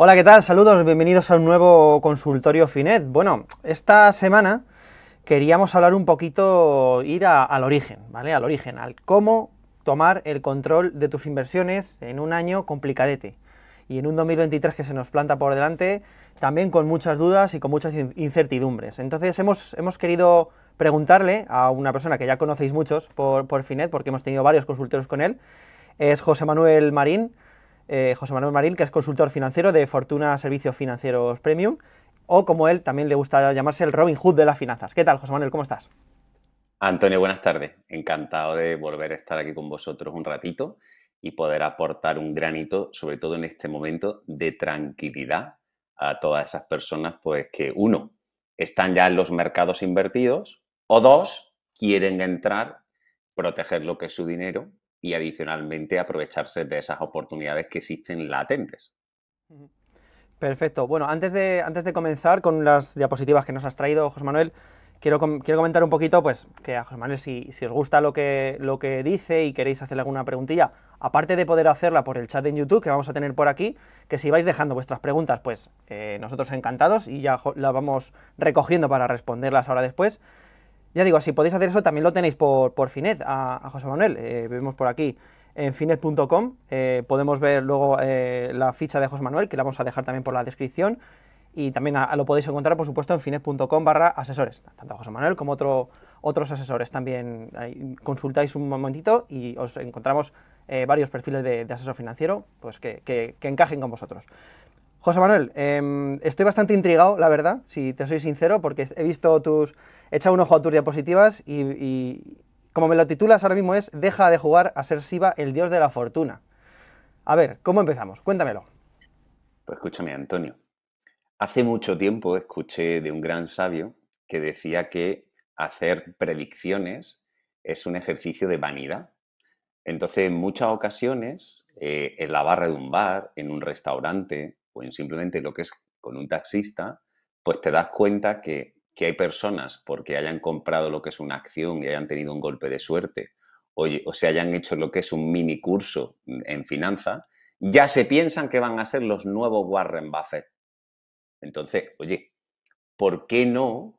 Hola, ¿qué tal? Saludos, bienvenidos a un nuevo consultorio Finet. Bueno, esta semana queríamos hablar un poquito, ir al origen, ¿vale? Al origen, al cómo tomar el control de tus inversiones en un año complicadete y en un 2023 que se nos planta por delante, también con muchas dudas y con muchas incertidumbres. Entonces hemos, hemos querido preguntarle a una persona que ya conocéis muchos por, por Finet, porque hemos tenido varios consultorios con él, es José Manuel Marín, eh, José Manuel Marín, que es consultor financiero de Fortuna Servicios Financieros Premium, o como él también le gusta llamarse el Robin Hood de las finanzas. ¿Qué tal, José Manuel? ¿Cómo estás? Antonio, buenas tardes. Encantado de volver a estar aquí con vosotros un ratito y poder aportar un granito, sobre todo en este momento de tranquilidad a todas esas personas, pues que uno, están ya en los mercados invertidos, o dos, quieren entrar, proteger lo que es su dinero y adicionalmente aprovecharse de esas oportunidades que existen latentes. Perfecto. Bueno, antes de, antes de comenzar con las diapositivas que nos has traído, José Manuel, quiero, quiero comentar un poquito, pues, que a José Manuel, si, os gusta lo que, lo que dice y queréis hacerle alguna preguntilla, aparte de poder hacerla por el chat en YouTube que vamos a tener por aquí, que si vais dejando vuestras preguntas, pues eh, nosotros encantados y ya las vamos recogiendo para responderlas ahora después. Ya digo, si podéis hacer eso, también lo tenéis por, por Finet a, José Manuel. Eh, vemos por aquí en finet.com. Eh, podemos ver luego eh, la ficha de José Manuel, que la vamos a dejar también por la descripción. Y también lo podéis encontrar, por supuesto, en finet.com barra asesores. Tanto José Manuel como otros asesores también. consultáis un momentito y os encontramos varios perfiles de, asesor financiero pues que encajen con vosotros. José Manuel, em, estoy bastante intrigado, la verdad, si te soy sincero, porque he visto tus. He echado un ojo a tus diapositivas y, como me lo titulas ahora mismo es Deja de jugar a ser Siva el dios de la fortuna. A ver, ¿cómo empezamos? Cuéntamelo. Pues escúchame, Antonio. Hace mucho tiempo escuché de un gran sabio que decía que hacer predicciones es un ejercicio de vanidad. Entonces, en muchas ocasiones, eh, en la barra de un bar, en un restaurante, pues simplemente lo que es con un taxista, pues te das cuenta que, hay personas porque hayan comprado lo que es una acción y hayan tenido un golpe de suerte o, se hayan hecho lo que es un mini curso en finanza, ya se piensan que van a ser los nuevos Warren Buffett. Entonces, oye, ¿por qué no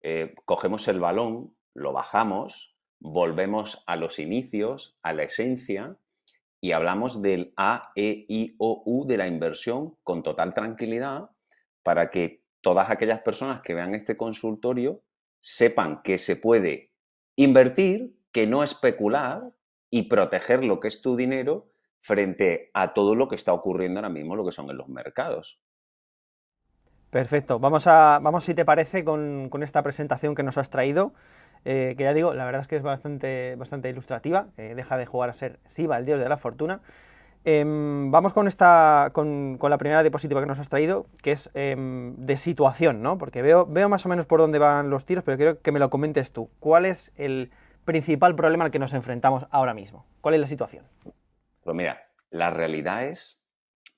eh, cogemos el balón, lo bajamos, volvemos a los inicios, a la esencia y hablamos del A, E, I, O, U de la inversión con total tranquilidad para que todas aquellas personas que vean este consultorio sepan que se puede invertir, que no especular y proteger lo que es tu dinero frente a todo lo que está ocurriendo ahora mismo, lo que son en los mercados. Perfecto. Vamos, a, vamos si te parece, con, con esta presentación que nos has traído. Eh, que ya digo, la verdad es que es bastante, bastante ilustrativa, eh, deja de jugar a ser Siva, el dios de la fortuna. Em, vamos con, esta, con, la primera diapositiva que nos has traído, que es em, de situación, ¿no? Porque veo, veo más o menos por dónde van los tiros, pero quiero que me lo comentes tú. ¿Cuál es el principal problema al que nos enfrentamos ahora mismo? ¿Cuál es la situación? Pues mira, la realidad es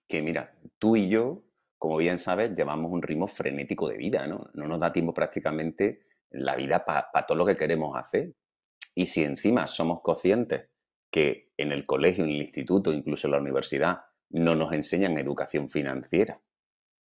que, mira, tú y yo, como bien sabes, llevamos un ritmo frenético de vida, ¿no? No nos da tiempo prácticamente la vida para todo lo que queremos hacer. Y si encima somos conscientes que en el colegio, en el instituto, incluso en la universidad, no nos enseñan educación financiera.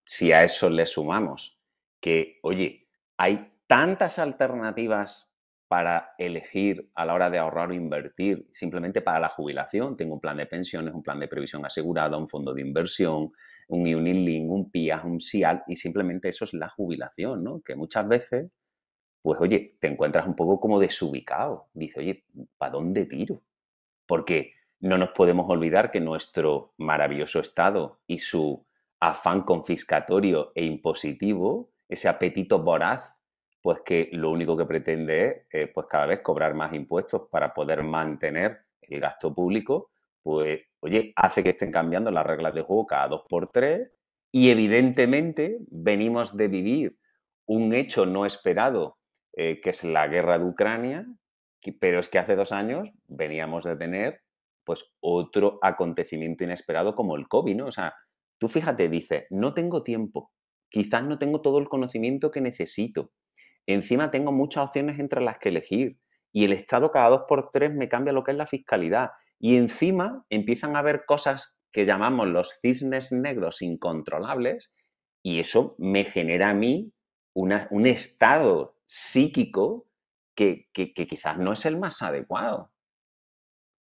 Si a eso le sumamos que, oye, hay tantas alternativas para elegir a la hora de ahorrar o invertir, simplemente para la jubilación. Tengo un plan de pensiones, un plan de previsión asegurada, un fondo de inversión, un unilink, un PIAS, un SIAL, y simplemente eso es la jubilación, ¿no? Que muchas veces pues oye, te encuentras un poco como desubicado. Dice, oye, ¿para dónde tiro? Porque no nos podemos olvidar que nuestro maravilloso Estado y su afán confiscatorio e impositivo, ese apetito voraz, pues que lo único que pretende es eh, pues cada vez cobrar más impuestos para poder mantener el gasto público, pues oye, hace que estén cambiando las reglas de juego cada dos por tres y evidentemente venimos de vivir un hecho no esperado eh, que es la guerra de Ucrania, pero es que hace dos años veníamos de tener pues otro acontecimiento inesperado como el COVID, ¿no? O sea, tú fíjate, dice, no tengo tiempo, quizás no tengo todo el conocimiento que necesito, encima tengo muchas opciones entre las que elegir y el Estado cada dos por tres me cambia lo que es la fiscalidad y encima empiezan a haber cosas que llamamos los cisnes negros incontrolables y eso me genera a mí un estado psíquico que, quizás no es el más adecuado.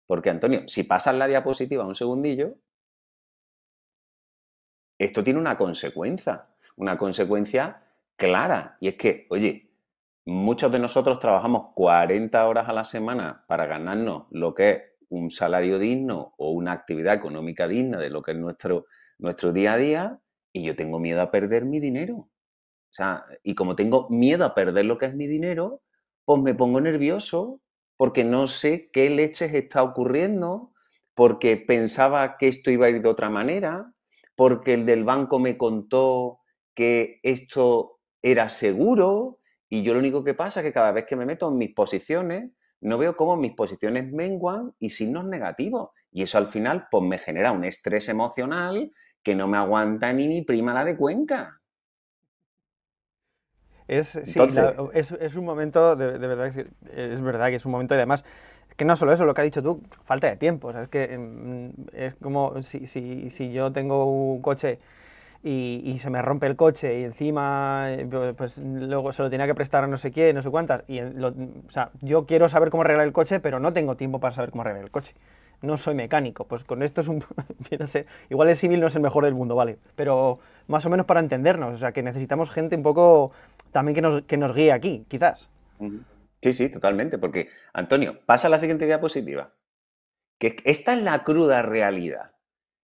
Porque, Antonio, si pasas la diapositiva un segundillo, esto tiene una consecuencia, una consecuencia clara. Y es que, oye, muchos de nosotros trabajamos 40 horas a la semana para ganarnos lo que es un salario digno o una actividad económica digna de lo que es nuestro, nuestro día a día y yo tengo miedo a perder mi dinero y como tengo miedo a perder lo que es mi dinero, pues me pongo nervioso porque no sé qué leches está ocurriendo, porque pensaba que esto iba a ir de otra manera, porque el del banco me contó que esto era seguro y yo lo único que pasa es que cada vez que me meto en mis posiciones, no veo cómo mis posiciones menguan y signos negativos. Y eso al final pues me genera un estrés emocional que no me aguanta ni mi prima la de Cuenca. Es, es, un momento, de, verdad, es verdad que es un momento y además, que no solo eso, lo que ha dicho tú, falta de tiempo. es que em, es como si, yo tengo un coche y, se me rompe el coche y encima eh, pues luego se lo tenía que prestar a no sé quién, no sé cuántas. Y o sea, yo quiero saber cómo arreglar el coche, pero no tengo tiempo para saber cómo arreglar el coche. No soy mecánico, pues con esto es un... igual el civil no es el mejor del mundo, ¿vale? Pero más o menos para entendernos. O sea, que necesitamos gente un poco también que nos, que nos guíe aquí, quizás. Sí, sí, totalmente. Porque, Antonio, pasa a la siguiente diapositiva. Que esta es la cruda realidad.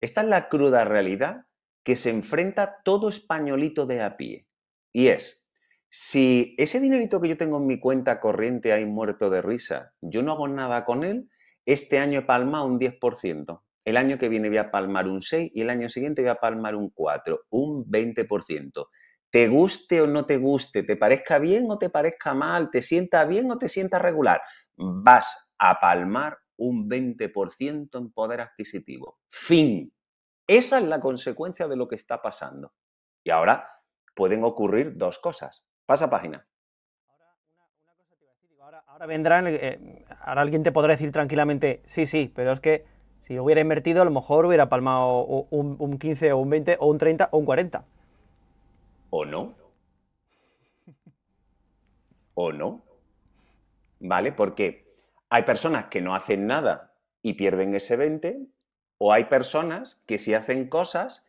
Esta es la cruda realidad que se enfrenta todo españolito de a pie. Y es, si ese dinerito que yo tengo en mi cuenta corriente hay muerto de risa, yo no hago nada con él, este año he palmado un 10%. El año que viene voy a palmar un 6 y el año siguiente voy a palmar un 4, un 20%. Te guste o no te guste, te parezca bien o te parezca mal, te sienta bien o te sienta regular, vas a palmar un 20% en poder adquisitivo. Fin. Esa es la consecuencia de lo que está pasando. Y ahora pueden ocurrir dos cosas. Pasa página. Ahora, vendrán, ahora alguien te podrá decir tranquilamente, sí, sí, pero es que si hubiera invertido, a lo mejor hubiera palmado un, un 15 o un 20 o un 30 o un 40. ¿O no? ¿O no? ¿Vale? Porque hay personas que no hacen nada y pierden ese 20, o hay personas que sí hacen cosas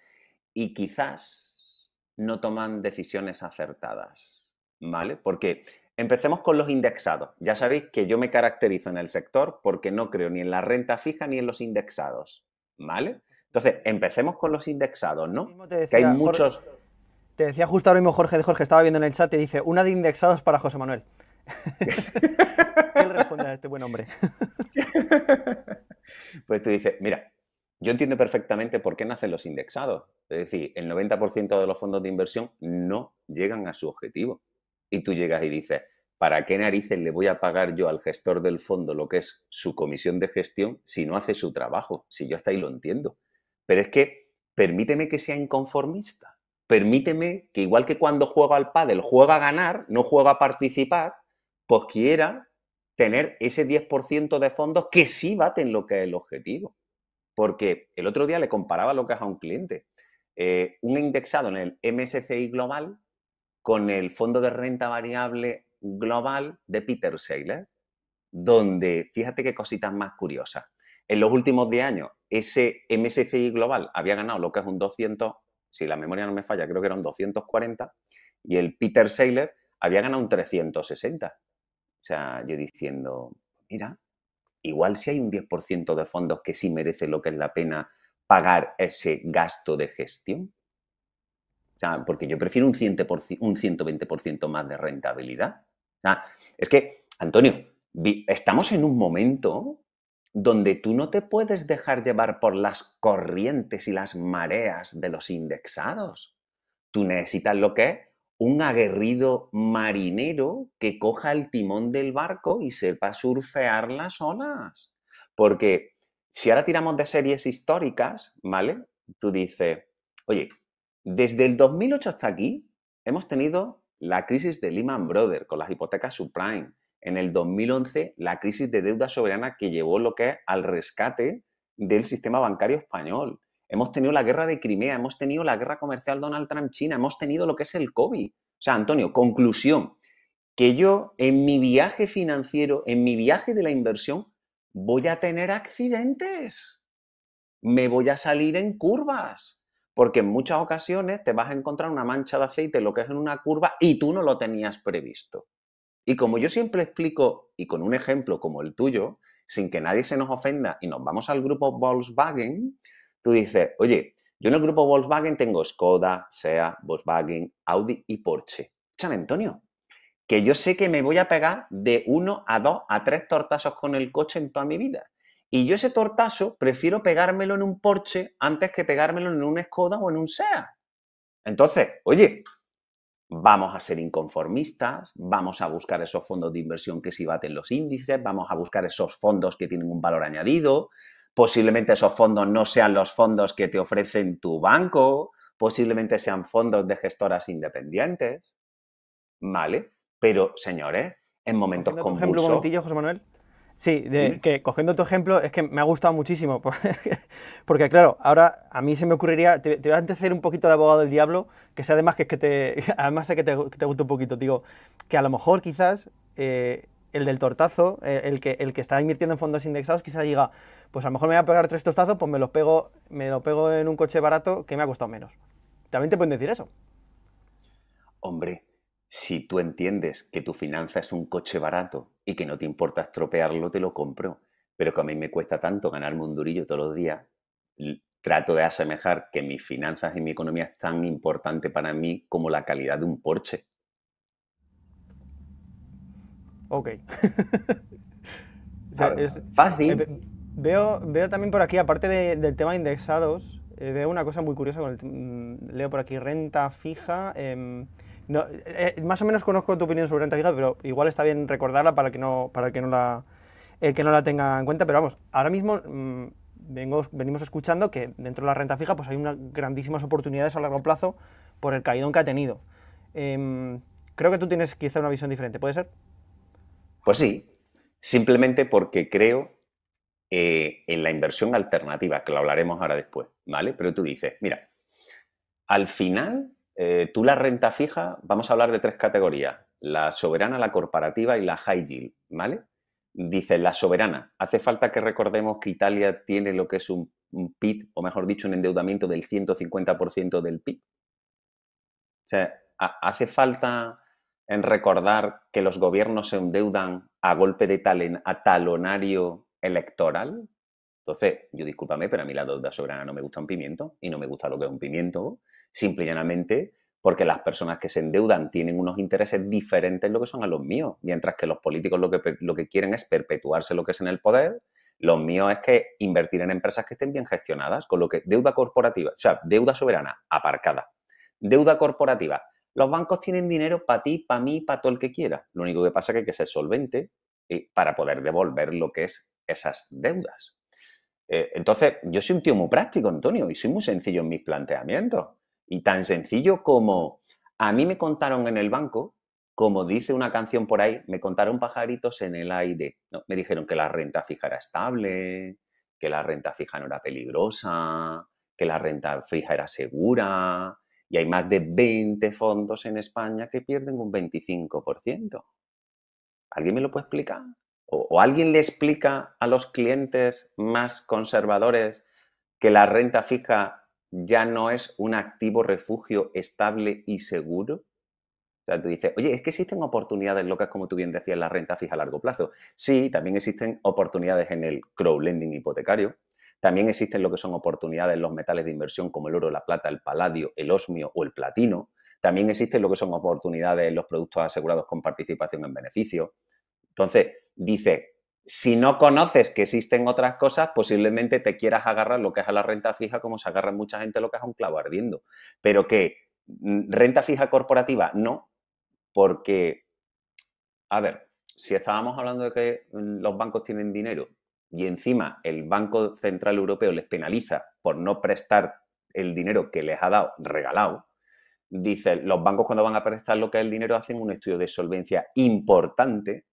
y quizás no toman decisiones acertadas. ¿Vale? Porque Empecemos con los indexados. Ya sabéis que yo me caracterizo en el sector porque no creo ni en la renta fija ni en los indexados, ¿vale? Entonces, empecemos con los indexados, ¿no? hay muchos... te decía justo ahora mismo Jorge, Jorge estaba viendo en el chat y dice, una de indexados para José Manuel. ¿Qué responde a este buen hombre? pues tú dices, mira, yo entiendo perfectamente por qué nacen los indexados. Es decir, el 90% de los fondos de inversión no llegan a su objetivo y tú llegas y dices, ¿para qué narices le voy a pagar yo al gestor del fondo lo que es su comisión de gestión si no hace su trabajo? Si yo hasta ahí lo entiendo. Pero es que permíteme que sea inconformista. Permíteme que igual que cuando juego al pádel, juega a ganar, no juega a participar, pues quiera tener ese 10% de fondos que sí baten lo que es el objetivo. Porque el otro día le comparaba lo que es a un cliente. Eh, un indexado en el MSCI Global con el fondo de renta variable global de Peter Saylor, donde fíjate qué cositas más curiosas. En los últimos 10 años, ese MSCI global había ganado lo que es un 200, si la memoria no me falla, creo que eran 240, y el Peter Saylor había ganado un 360. O sea, yo diciendo, mira, igual si hay un 10% de fondos que sí merece lo que es la pena pagar ese gasto de gestión. O sea, porque yo prefiero un, un 120% más de rentabilidad. es que, Antonio, estamos en un momento donde tú no te puedes dejar llevar por las corrientes y las mareas de los indexados. Tú necesitas lo que es un aguerrido marinero que coja el timón del barco y sepa surfear las olas. Porque si ahora tiramos de series históricas, ¿vale? Tú dices, oye, desde el 2008 hasta aquí hemos tenido la crisis de Lehman Brothers con las hipotecas subprime. En el 2011 la crisis de deuda soberana que llevó lo que es al rescate del sistema bancario español. Hemos tenido la guerra de Crimea, hemos tenido la guerra comercial Donald Trump-China, hemos tenido lo que es el COVID. O sea, Antonio, conclusión, que yo en mi viaje financiero, en mi viaje de la inversión, voy a tener accidentes, me voy a salir en curvas, porque en muchas ocasiones te vas a encontrar una mancha de aceite, lo que es en una curva, y tú no lo tenías previsto. Y como yo siempre explico, y con un ejemplo como el tuyo, sin que nadie se nos ofenda y nos vamos al grupo Volkswagen, tú dices, oye, yo en el grupo Volkswagen tengo Skoda, SEA, Volkswagen, Audi y Porsche. Chale, Antonio, que yo sé que me voy a pegar de uno a dos a tres tortazos con el coche en toda mi vida. Y yo ese tortazo prefiero pegármelo en un Porsche antes que pegármelo en un Skoda o en un SEA. Entonces, oye, vamos a ser inconformistas, vamos a buscar esos fondos de inversión que si baten los índices, vamos a buscar esos fondos que tienen un valor añadido, posiblemente esos fondos no sean los fondos que te ofrecen tu banco, posiblemente sean fondos de gestoras independientes, ¿vale? Pero, señores, en momentos como ejemplo, un momentillo, José Manuel? Sí, que cogiendo tu ejemplo, es que me ha gustado muchísimo, porque, claro, ahora a mí se me ocurriría, te, voy a hacer un poquito de abogado del diablo, que sea además que, es que te, además sé que te, gusta un poquito, digo, que a lo mejor quizás eh, el del tortazo, eh, el, que, el que está invirtiendo en fondos indexados, quizás diga, pues a lo mejor me voy a pegar tres tostazos, pues me los pego, me lo pego en un coche barato que me ha costado menos. También te pueden decir eso. Hombre, si tú entiendes que tu finanza es un coche barato y que no te importa estropearlo, te lo compro. Pero que a mí me cuesta tanto ganarme un durillo todos los días, trato de asemejar que mis finanzas y mi economía es tan importante para mí como la calidad de un Porsche. Ok. Eh, fácil. veo, veo también por aquí, aparte del tema de indexados, eh, veo una cosa muy curiosa. Con el, mm, leo por aquí renta fija. Em, eh, eh, más o menos conozco tu opinión sobre renta fija, pero igual está bien recordarla para que no, para que no la, eh, que no la tenga en cuenta. Pero vamos, ahora mismo mm, vengo, venimos escuchando que dentro de la renta fija pues hay unas grandísimas oportunidades a largo plazo por el caidón que ha tenido. Em, creo que tú tienes quizá una visión diferente, ¿puede ser? Pues sí, simplemente porque creo en la inversión alternativa, que lo hablaremos ahora después, ¿vale? Pero tú dices, mira, al final eh, tú la renta fija, vamos a hablar de tres categorías, la soberana, la corporativa y la high yield, ¿vale? Dice la soberana, hace falta que recordemos que Italia tiene lo que es un, PIB, o mejor dicho, un endeudamiento del 150% del PIB. O sea, hace falta en recordar que los gobiernos se endeudan a golpe de a talonario electoral. Entonces, yo discúlpame, pero a mí la deuda soberana no me gusta un pimiento y no me gusta lo que es un pimiento simple y llanamente porque las personas que se endeudan tienen unos intereses diferentes lo que son a los míos, mientras que los políticos lo que, lo que quieren es perpetuarse lo que es en el poder, los míos es que invertir en empresas que estén bien gestionadas, con lo que deuda corporativa, o sea, deuda soberana, aparcada. Deuda corporativa, los bancos tienen dinero para ti, para mí, para todo el que quiera. Lo único que pasa es que hay que ser solvente para poder devolver lo que es esas deudas. Eh, entonces, yo soy un tío muy práctico, Antonio, y soy muy sencillo en mis planteamientos. Y tan sencillo como a mí me contaron en el banco, como dice una canción por ahí, me contaron pajaritos en el aire. Me dijeron que la renta fija era estable, que la renta fija no era peligrosa, que la renta fija era segura. Y hay más de 20 fondos en España que pierden un 25%. ¿Alguien me lo puede explicar? ¿O, o alguien le explica a los clientes más conservadores que la renta fija ya no es un activo refugio estable y seguro? O sea, tú dices, oye, es que existen oportunidades locas, como tú bien decías, la renta fija a largo plazo. Sí, también existen oportunidades en el crowdlending hipotecario. También existen lo que son oportunidades en los metales de inversión como el oro, la plata, el paladio, el osmio o el platino. También existen lo que son oportunidades en los productos asegurados con participación en beneficio. Entonces, dice, si no conoces que existen otras cosas, posiblemente te quieras agarrar lo que es a la renta fija, como se agarra mucha gente lo que es a un clavo ardiendo. Pero que mm, renta fija corporativa, no, porque, a ver, si estábamos hablando de que mm, los bancos tienen dinero y encima el Banco Central Europeo les penaliza por no prestar el dinero que les ha dado regalado, dice, los bancos cuando van a prestar lo que es el dinero hacen un estudio de solvencia importante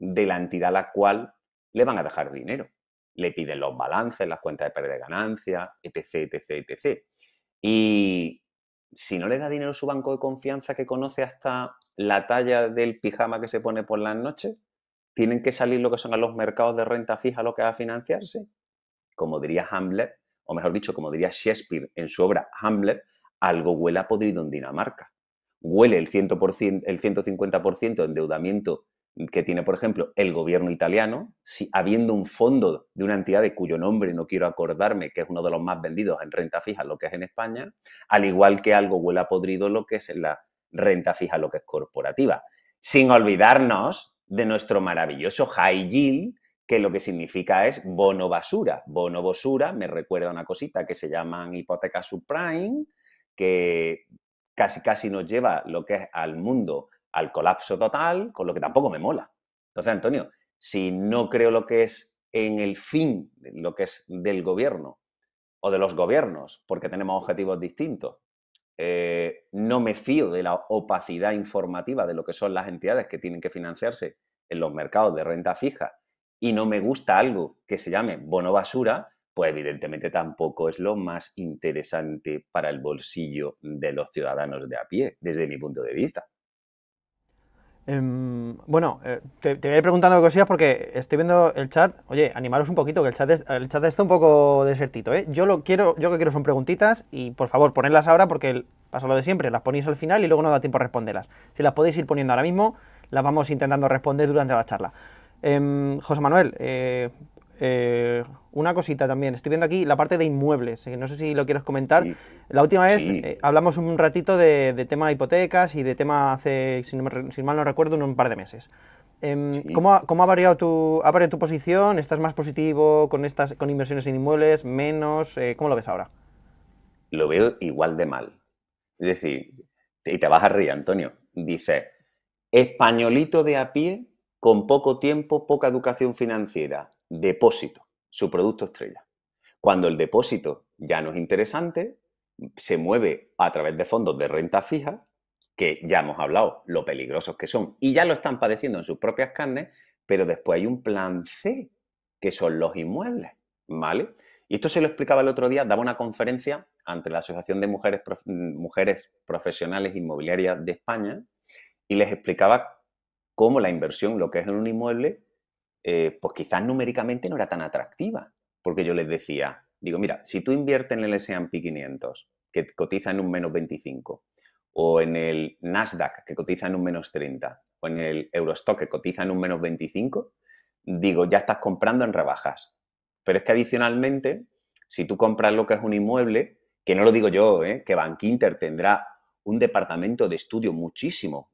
de la entidad a la cual le van a dejar dinero. Le piden los balances, las cuentas de pérdida de ganancia, etc, etc, etc. Y si no le da dinero su banco de confianza que conoce hasta la talla del pijama que se pone por las noches, tienen que salir lo que son a los mercados de renta fija lo que va a financiarse. Como diría Hamlet, o mejor dicho, como diría Shakespeare en su obra Hamlet, algo huele a podrido en Dinamarca. Huele el, el 150% de endeudamiento que tiene, por ejemplo, el gobierno italiano, si habiendo un fondo de una entidad de cuyo nombre no quiero acordarme, que es uno de los más vendidos en renta fija, lo que es en España, al igual que algo huela podrido lo que es la renta fija, lo que es corporativa. Sin olvidarnos de nuestro maravilloso high yield, que lo que significa es bono basura. Bono basura me recuerda a una cosita que se llaman hipoteca subprime, que casi casi nos lleva lo que es al mundo al colapso total, con lo que tampoco me mola. Entonces, Antonio, si no creo lo que es en el fin, lo que es del gobierno o de los gobiernos, porque tenemos objetivos distintos, eh, no me fío de la opacidad informativa de lo que son las entidades que tienen que financiarse en los mercados de renta fija y no me gusta algo que se llame bono basura, pues evidentemente tampoco es lo más interesante para el bolsillo de los ciudadanos de a pie, desde mi punto de vista. Em, bueno, eh, te, voy a ir preguntando cosillas porque estoy viendo el chat. Oye, animaros un poquito, que el chat, está un poco desertito, ¿eh? Yo lo quiero, yo que quiero son preguntitas y por favor, ponedlas ahora porque pasa lo de siempre, las ponéis al final y luego no da tiempo a responderlas. Si las podéis ir poniendo ahora mismo, las vamos intentando responder durante la charla. Em, José Manuel, eh, eh, una cosita también, estoy viendo aquí la parte de inmuebles, eh, no sé si lo quieres comentar. La última vez eh, hablamos un ratito de, tema de hipotecas y de tema hace, si, mal no recuerdo, un, par de meses. Em, ¿cómo, ha, variado tu, ha variado tu posición? ¿Estás más positivo con, estas, con inversiones en inmuebles? ¿Menos? ¿Cómo lo ves ahora? Lo veo igual de mal. Es decir, y te vas a reír, Antonio. Dice, españolito de a pie, con poco tiempo, poca educación financiera depósito, su producto estrella. Cuando el depósito ya no es interesante, se mueve a través de fondos de renta fija, que ya hemos hablado lo peligrosos que son y ya lo están padeciendo en sus propias carnes, pero después hay un plan C, que son los inmuebles, ¿vale? Y esto se lo explicaba el otro día, daba una conferencia ante la Asociación de Mujeres, Mujeres Profesionales Inmobiliarias de España y les explicaba cómo la inversión, lo que es en un inmueble, eh, pues quizás numéricamente no era tan atractiva, porque yo les decía, digo, mira, si tú inviertes en el S&P 500, que cotiza en un menos 25, o en el Nasdaq, que cotiza en un menos 30, o en el Eurostock, que cotiza en un menos 25, digo, ya estás comprando en rebajas. Pero es que adicionalmente, si tú compras lo que es un inmueble, que no lo digo yo, ¿eh? que Bank Inter tendrá un departamento de estudio muchísimo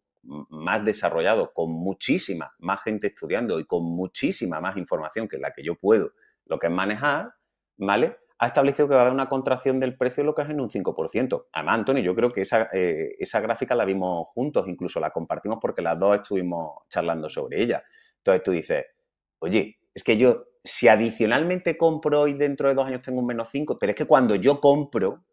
más desarrollado, con muchísima más gente estudiando y con muchísima más información que la que yo puedo, lo que es manejar, ¿vale? Ha establecido que va a haber una contracción del precio, lo que es en un 5%. Además, Antonio, yo creo que esa, eh, esa gráfica la vimos juntos, incluso la compartimos porque las dos estuvimos charlando sobre ella. Entonces tú dices, oye, es que yo, si adicionalmente compro y dentro de dos años tengo un menos 5, pero es que cuando yo compro,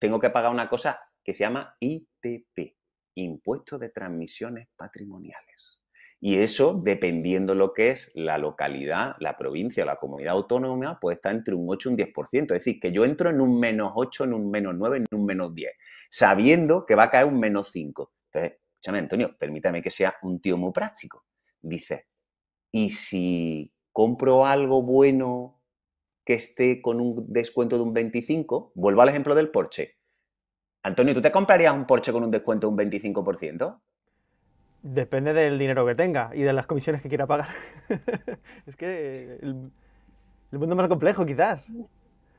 tengo que pagar una cosa que se llama ITP impuesto de transmisiones patrimoniales. Y eso, dependiendo lo que es la localidad, la provincia, la comunidad autónoma, pues está entre un 8 y un 10%. Es decir, que yo entro en un menos 8, en un menos 9, en un menos 10, sabiendo que va a caer un menos 5. Entonces, escúchame, Antonio, permítame que sea un tío muy práctico. Dice, ¿y si compro algo bueno que esté con un descuento de un 25? Vuelvo al ejemplo del Porsche. Antonio, ¿tú te comprarías un Porsche con un descuento de un 25%? Depende del dinero que tenga y de las comisiones que quiera pagar. es que el, mundo más complejo, quizás.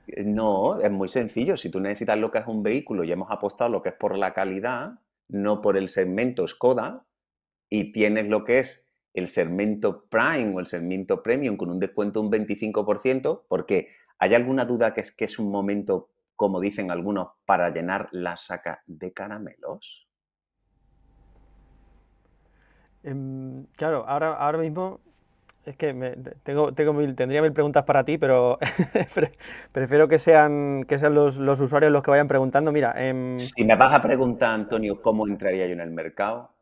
Eh, no, es muy sencillo. Si tú necesitas lo que es un vehículo y hemos apostado lo que es por la calidad, no por el segmento Skoda, y tienes lo que es el segmento Prime o el segmento Premium con un descuento de un 25%, porque hay alguna duda que es que es un momento como dicen algunos, para llenar la saca de caramelos? Em, claro, ahora, ahora mismo es que tengo, tendría mil preguntas para ti, pero prefiero que sean, que sean los, usuarios los que vayan preguntando. Mira, em, si me vas a preguntar, Antonio, cómo entraría yo en el mercado,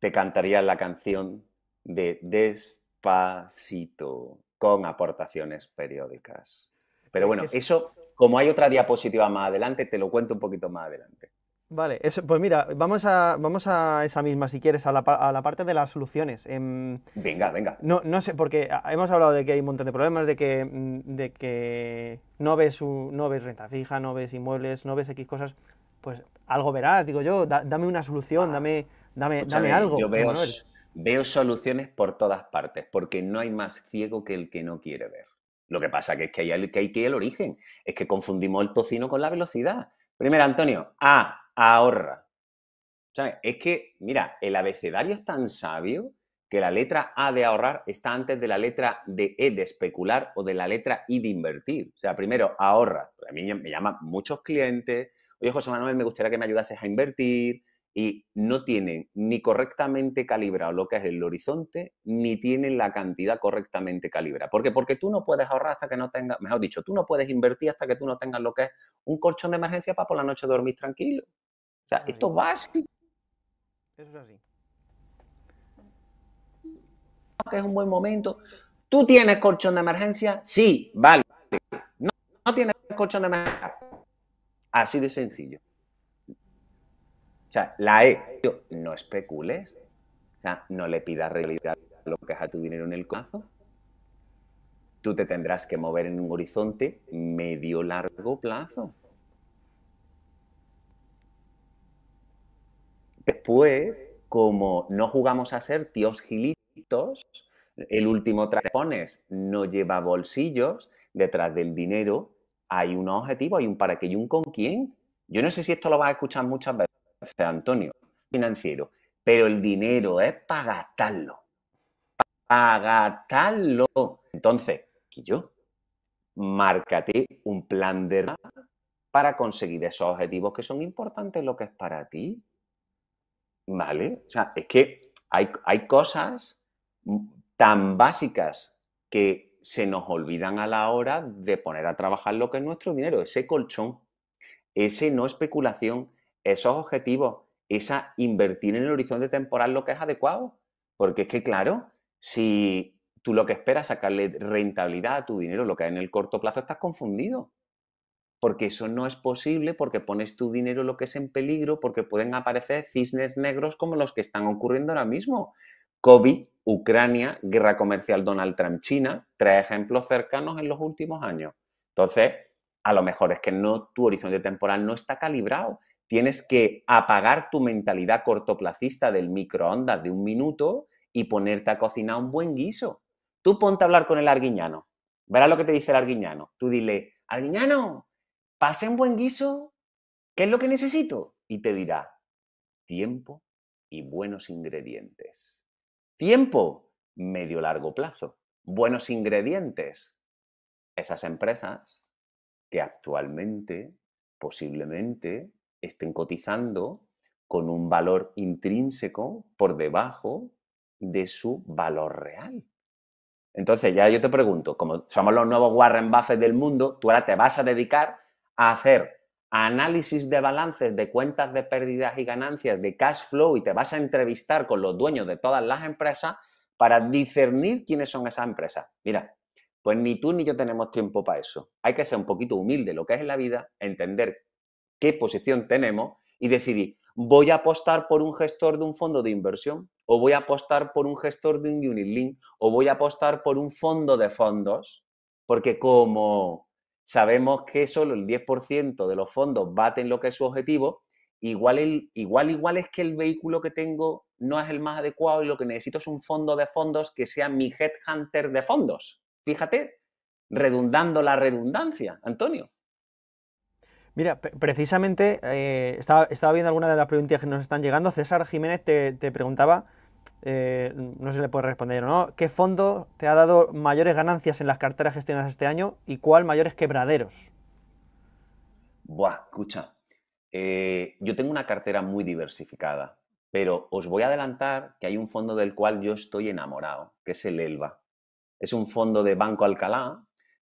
te cantaría la canción de Despacito con aportaciones periódicas. Pero bueno, eso como hay otra diapositiva más adelante, te lo cuento un poquito más adelante. Vale, pues mira, vamos a, vamos a esa misma, si quieres, a la, parte de las soluciones. Em, venga, venga. No, no sé, porque hemos hablado de que hay un montón de problemas, de que, mm, de que no, ves, no ves renta fija, no ves inmuebles, no ves X cosas. Pues algo verás, digo yo, dame una solución, ah, dame, dame, dame algo. Yo veo soluciones por todas partes, porque no hay más ciego que el que no quiere ver. Lo que pasa es que hay, que ir el origen. Es que confundimos el tocino con la velocidad. Primero, Antonio, A, ahorra. ¿Sabes? Es que, mira, el abecedario es tan sabio que la letra A de ahorrar está antes de la letra de E de especular o de la letra I de invertir. O sea, primero ahorra. A mí me llaman muchos clientes. Oye, José Manuel, me gustaría que me ayudases a invertir y no tienen ni correctamente calibrado lo que es el horizonte, ni tienen la cantidad correctamente calibrada. ¿Por qué? Porque tú no puedes ahorrar hasta que no tengas, mejor dicho, tú no puedes invertir hasta que tú no tengas lo que es un colchón de emergencia para por la noche dormir tranquilo. O sea, esto es básico. Eso es así. Que es un buen momento. ¿Tú tienes colchón de emergencia? Sí, vale. No, no tienes colchón de emergencia. Así de sencillo. O sea, la E, no especules, o sea, no le pidas realidad lo que es a tu dinero en el cazo, Tú te tendrás que mover en un horizonte medio largo plazo. Después, como no jugamos a ser tíos gilitos, el último pones no lleva bolsillos, detrás del dinero hay un objetivo, hay un para qué y un con quién. Yo no sé si esto lo vas a escuchar muchas veces, Antonio, financiero, pero el dinero es para gastarlo. Para gastarlo. Entonces, yo, márcate un plan de para conseguir esos objetivos que son importantes, lo que es para ti. ¿Vale? O sea, es que hay, hay cosas tan básicas que se nos olvidan a la hora de poner a trabajar lo que es nuestro dinero, ese colchón, ese no especulación, esos objetivos, esa invertir en el horizonte temporal lo que es adecuado. Porque es que, claro, si tú lo que esperas es sacarle rentabilidad a tu dinero, lo que hay en el corto plazo, estás confundido. Porque eso no es posible, porque pones tu dinero lo que es en peligro, porque pueden aparecer cisnes negros como los que están ocurriendo ahora mismo. COVID, Ucrania, guerra comercial Donald Trump, China, tres ejemplos cercanos en los últimos años. Entonces, a lo mejor es que no, tu horizonte temporal no está calibrado tienes que apagar tu mentalidad cortoplacista del microondas de un minuto y ponerte a cocinar un buen guiso. Tú ponte a hablar con el arguiñano. Verá lo que te dice el arguiñano. Tú dile, arguiñano, pase un buen guiso, ¿qué es lo que necesito? Y te dirá, tiempo y buenos ingredientes. Tiempo, medio largo plazo. Buenos ingredientes. Esas empresas que actualmente, posiblemente, estén cotizando con un valor intrínseco por debajo de su valor real. Entonces, ya yo te pregunto, como somos los nuevos Warren Buffett del mundo, tú ahora te vas a dedicar a hacer análisis de balances de cuentas de pérdidas y ganancias, de cash flow, y te vas a entrevistar con los dueños de todas las empresas para discernir quiénes son esas empresas. Mira, pues ni tú ni yo tenemos tiempo para eso. Hay que ser un poquito humilde lo que es en la vida, entender qué posición tenemos y decidí, voy a apostar por un gestor de un fondo de inversión o voy a apostar por un gestor de un unit link o voy a apostar por un fondo de fondos, porque como sabemos que solo el 10% de los fondos en lo que es su objetivo, igual, igual, igual es que el vehículo que tengo no es el más adecuado y lo que necesito es un fondo de fondos que sea mi headhunter de fondos. Fíjate, redundando la redundancia, Antonio. Mira, precisamente eh, estaba, viendo alguna de las preguntas que nos están llegando. César Jiménez te, preguntaba, eh, no se le puede responder o no, ¿qué fondo te ha dado mayores ganancias en las carteras gestionadas este año y cuál mayores quebraderos? Buah, escucha. Eh, yo tengo una cartera muy diversificada, pero os voy a adelantar que hay un fondo del cual yo estoy enamorado, que es el Elba. Es un fondo de Banco Alcalá,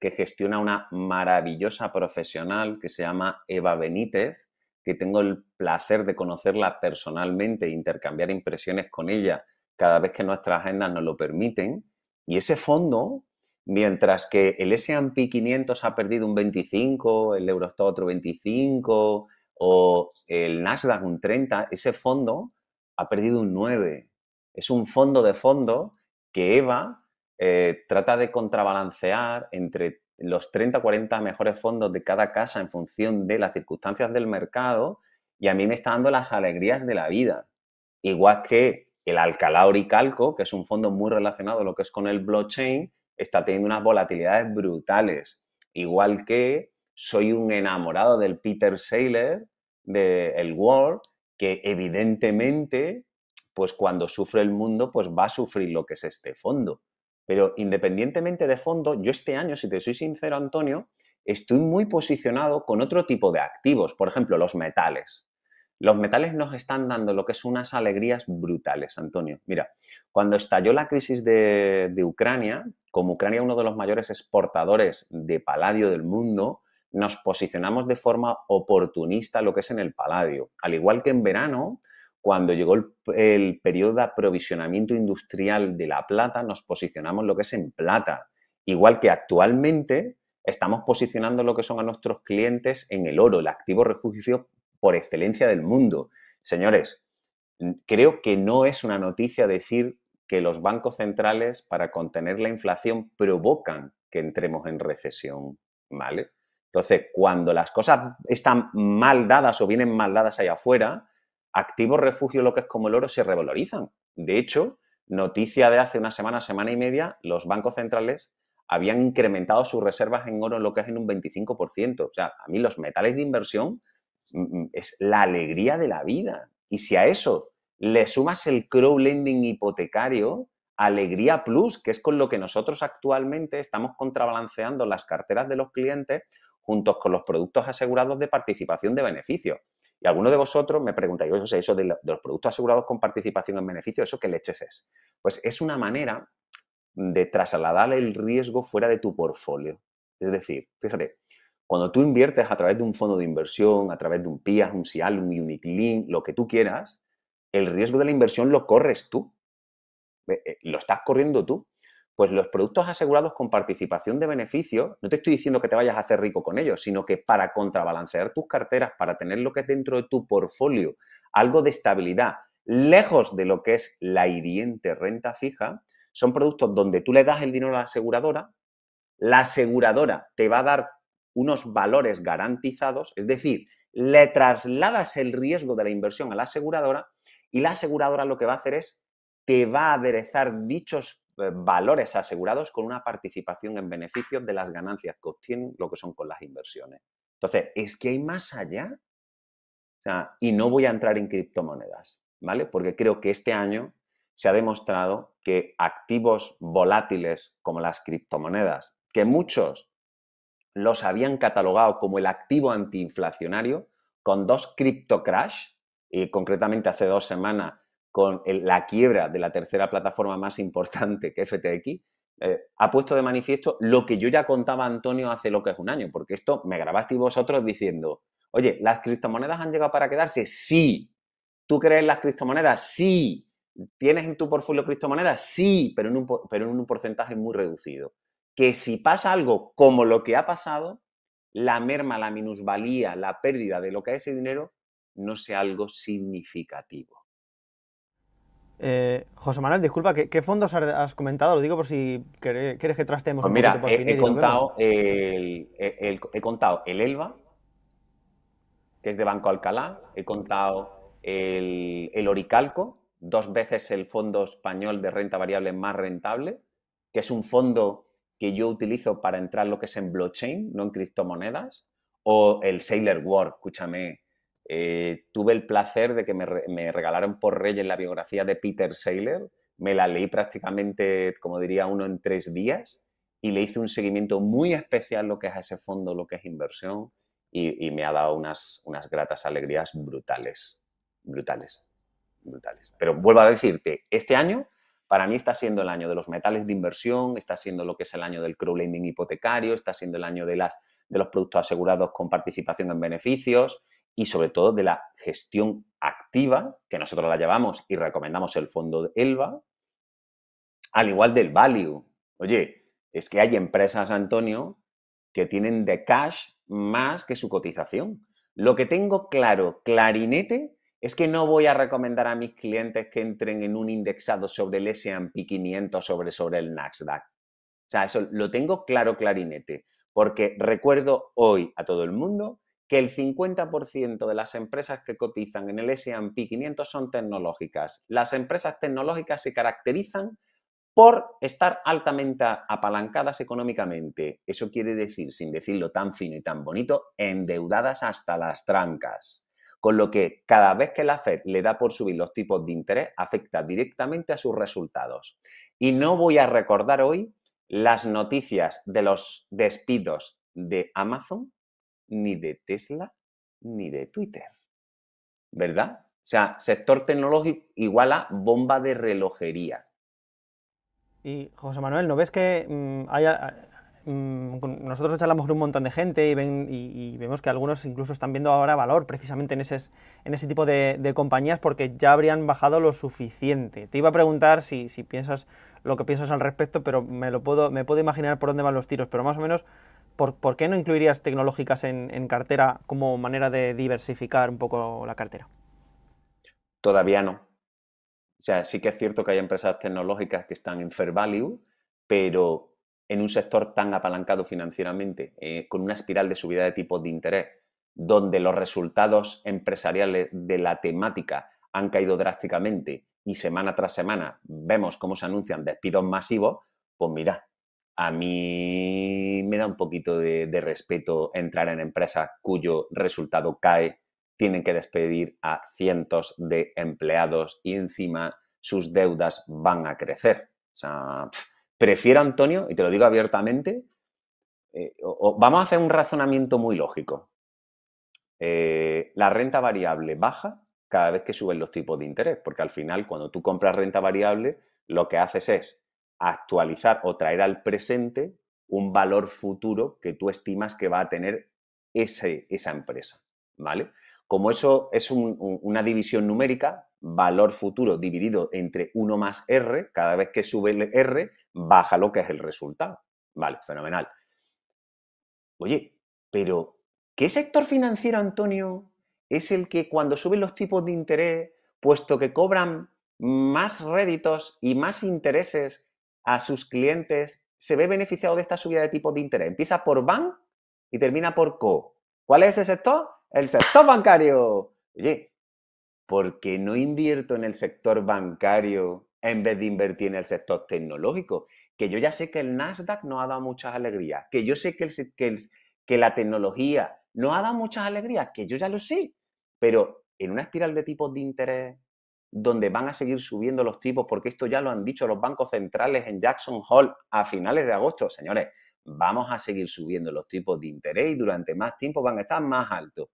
que gestiona una maravillosa profesional que se llama Eva Benítez, que tengo el placer de conocerla personalmente e intercambiar impresiones con ella cada vez que nuestras agendas nos lo permiten. Y ese fondo, mientras que el S&P 500 ha perdido un 25, el Eurostat otro 25 o el Nasdaq un 30, ese fondo ha perdido un 9. Es un fondo de fondo que Eva eh, trata de contrabalancear entre los 30 o 40 mejores fondos de cada casa en función de las circunstancias del mercado y a mí me está dando las alegrías de la vida. Igual que el Alcalá Oricalco, que es un fondo muy relacionado a lo que es con el blockchain, está teniendo unas volatilidades brutales. Igual que soy un enamorado del Peter Saylor, del el World, que evidentemente, pues cuando sufre el mundo, pues va a sufrir lo que es este fondo. Pero independientemente de fondo, yo este año, si te soy sincero, Antonio, estoy muy posicionado con otro tipo de activos, por ejemplo, los metales. Los metales nos están dando lo que son unas alegrías brutales, Antonio. Mira, cuando estalló la crisis de, de Ucrania, como Ucrania es uno de los mayores exportadores de paladio del mundo, nos posicionamos de forma oportunista lo que es en el paladio. Al igual que en verano, cuando llegó el, periodo de aprovisionamiento industrial de la plata, nos posicionamos lo que es en plata. Igual que actualmente estamos posicionando lo que son a nuestros clientes en el oro, el activo refugio por excelencia del mundo. Señores, creo que no es una noticia decir que los bancos centrales para contener la inflación provocan que entremos en recesión, ¿vale? Entonces, cuando las cosas están mal dadas o vienen mal dadas allá afuera, activos refugio lo que es como el oro se revalorizan. De hecho, noticia de hace una semana, semana y media, los bancos centrales habían incrementado sus reservas en oro lo que es en un 25%. O sea, a mí los metales de inversión mm, mm, es la alegría de la vida. Y si a eso le sumas el crow lending hipotecario, Alegría Plus, que es con lo que nosotros actualmente estamos contrabalanceando las carteras de los clientes junto con los productos asegurados de participación de beneficios. Y alguno de vosotros me preguntáis, o sea, eso de, los productos asegurados con participación en beneficio, ¿eso qué leches es? Pues es una manera de trasladar el riesgo fuera de tu portfolio. Es decir, fíjate, cuando tú inviertes a través de un fondo de inversión, a través de un PIA, un SIAL, un link lo que tú quieras, el riesgo de la inversión lo corres tú. Eh, lo estás corriendo tú. Pues los productos asegurados con participación de beneficio, no te estoy diciendo que te vayas a hacer rico con ellos, sino que para contrabalancear tus carteras, para tener lo que es dentro de tu portfolio, algo de estabilidad, lejos de lo que es la hiriente renta fija, son productos donde tú le das el dinero a la aseguradora, la aseguradora te va a dar unos valores garantizados, es decir, le trasladas el riesgo de la inversión a la aseguradora y la aseguradora lo que va a hacer es te va a aderezar dichos eh, valores asegurados con una participación en beneficios de las ganancias que obtienen lo que son con las inversiones. Entonces, es que hay más allá. y no voy a entrar en criptomonedas, ¿vale? Porque creo que este año se ha demostrado que activos volátiles como las criptomonedas, que muchos los habían catalogado como el activo antiinflacionario, con dos cripto crash, y concretamente hace dos semanas con la quiebra de la tercera plataforma más importante que FTX, eh, ha puesto de manifiesto lo que yo ya contaba Antonio hace lo que es un año, porque esto me grabasteis vosotros diciendo, oye, ¿las criptomonedas han llegado para quedarse? Sí. ¿Tú crees en las criptomonedas? Sí. ¿Tienes en tu portfolio criptomonedas? Sí, pero en, un, pero en un porcentaje muy reducido. Que si pasa algo como lo que ha pasado, la merma, la minusvalía, la pérdida de lo que es ese dinero, no sea algo significativo. Eh, José Manuel, disculpa, ¿qué, fondos has comentado? Lo digo por si quieres que trastemos. Pues mira, un he, contado el, el, he contado el ELVA que es de Banco Alcalá, he contado el, el Oricalco, dos veces el fondo español de renta variable más rentable, que es un fondo que yo utilizo para entrar lo que es en blockchain, no en criptomonedas, o el Sailor World, escúchame, eh, tuve el placer de que me, regalaron por Reyes la biografía de Peter Saylor. Me la leí prácticamente, como diría uno, en tres días y le hice un seguimiento muy especial lo que es ese fondo, lo que es inversión y, me ha dado unas, gratas alegrías brutales, brutales, brutales. Pero vuelvo a decirte, este año para mí está siendo el año de los metales de inversión, está siendo lo que es el año del crowdlending hipotecario, está siendo el año de los productos asegurados con participación en beneficios, y sobre todo de la gestión activa, que nosotros la llevamos y recomendamos el fondo de ELVA, al igual del value. Oye, es que hay empresas, Antonio, que tienen de cash más que su cotización. Lo que tengo claro, clarinete, es que no voy a recomendar a mis clientes que entren en un indexado sobre el S&P 500 sobre, sobre el Nasdaq. O sea, eso lo tengo claro, clarinete, porque recuerdo hoy a todo el mundo que el 50% de las empresas que cotizan en el S&P 500 son tecnológicas. Las empresas tecnológicas se caracterizan por estar altamente apalancadas económicamente. Eso quiere decir, sin decirlo tan fino y tan bonito, endeudadas hasta las trancas. Con lo que cada vez que la Fed le da por subir los tipos de interés, afecta directamente a sus resultados. Y no voy a recordar hoy las noticias de los despidos de Amazon, ni de Tesla ni de Twitter. ¿Verdad? O sea, sector tecnológico igual a bomba de relojería. Y José Manuel, ¿no ves que mm, mm, nosotros charlamos con un montón de gente y, vemos que algunos incluso están viendo ahora valor precisamente en, ese, tipo de, compañías porque ya habrían bajado lo suficiente? Te iba a preguntar si, si piensas lo que piensas al respecto, pero me, lo puedo, me puedo imaginar por dónde van los tiros, pero más o menos ¿por, qué no incluirías tecnológicas en, cartera como manera de diversificar un poco la cartera? Todavía no. O sea, sí que es cierto que hay empresas tecnológicas que están en fair value, pero en un sector tan apalancado financieramente, eh, con una espiral de subida de tipos de interés, donde los resultados empresariales de la temática han caído drásticamente y semana tras semana vemos cómo se anuncian despidos masivos, pues mira, a mí me da un poquito de, respeto entrar en empresas cuyo resultado cae, tienen que despedir a cientos de empleados y encima sus deudas van a crecer. O sea, prefiero, Antonio, y te lo digo abiertamente, eh, vamos a hacer un razonamiento muy lógico. Eh, la renta variable baja cada vez que suben los tipos de interés, porque al final cuando tú compras renta variable, lo que haces es actualizar o traer al presente un valor futuro que tú estimas que va a tener ese, esa empresa, ¿vale? Como eso es una división numérica, valor futuro dividido entre 1 más R, cada vez que sube el R, baja lo que es el resultado. Vale, fenomenal. Oye, pero ¿qué sector financiero, Antonio, es el que cuando suben los tipos de interés, puesto que cobran más réditos y más intereses, a sus clientes, se ve beneficiado de esta subida de tipos de interés. Empieza por BAN y termina por CO. ¿Cuál es ese sector? El sector bancario. Oye, ¿por qué no invierto en el sector bancario en vez de invertir en el sector tecnológico? Que yo ya sé que el Nasdaq no ha dado muchas alegrías, que yo sé que, que, que la tecnología no ha dado muchas alegrías, que yo ya lo sé, pero en una espiral de tipos de interés donde van a seguir subiendo los tipos, porque esto ya lo han dicho los bancos centrales en Jackson Hall a finales de agosto, señores, vamos a seguir subiendo los tipos de interés y durante más tiempo van a estar más altos.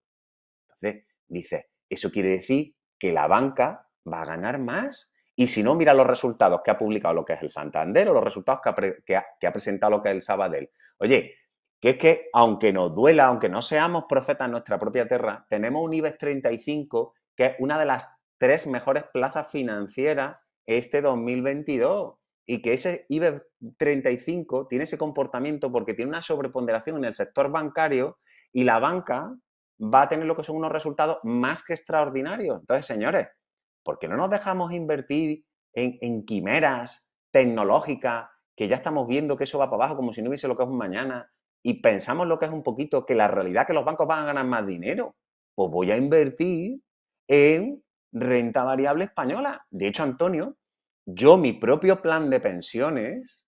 Entonces, dice, eso quiere decir que la banca va a ganar más. Y si no, mira los resultados que ha publicado lo que es el Santander o los resultados que ha, presentado lo que es el Sabadell. Oye, que es que aunque nos duela, aunque no seamos profetas en nuestra propia tierra, tenemos un IBEX 35 que es una de las tres mejores plazas financieras este 2022 y que ese IBEX 35 tiene ese comportamiento porque tiene una sobreponderación en el sector bancario y la banca va a tener lo que son unos resultados más que extraordinarios. Entonces, señores, ¿por qué no nos dejamos invertir en, en quimeras tecnológicas que ya estamos viendo que eso va para abajo como si no hubiese lo que es un mañana y pensamos lo que es un poquito que la realidad es que los bancos van a ganar más dinero? Pues voy a invertir en renta variable española. De hecho, Antonio, yo mi propio plan de pensiones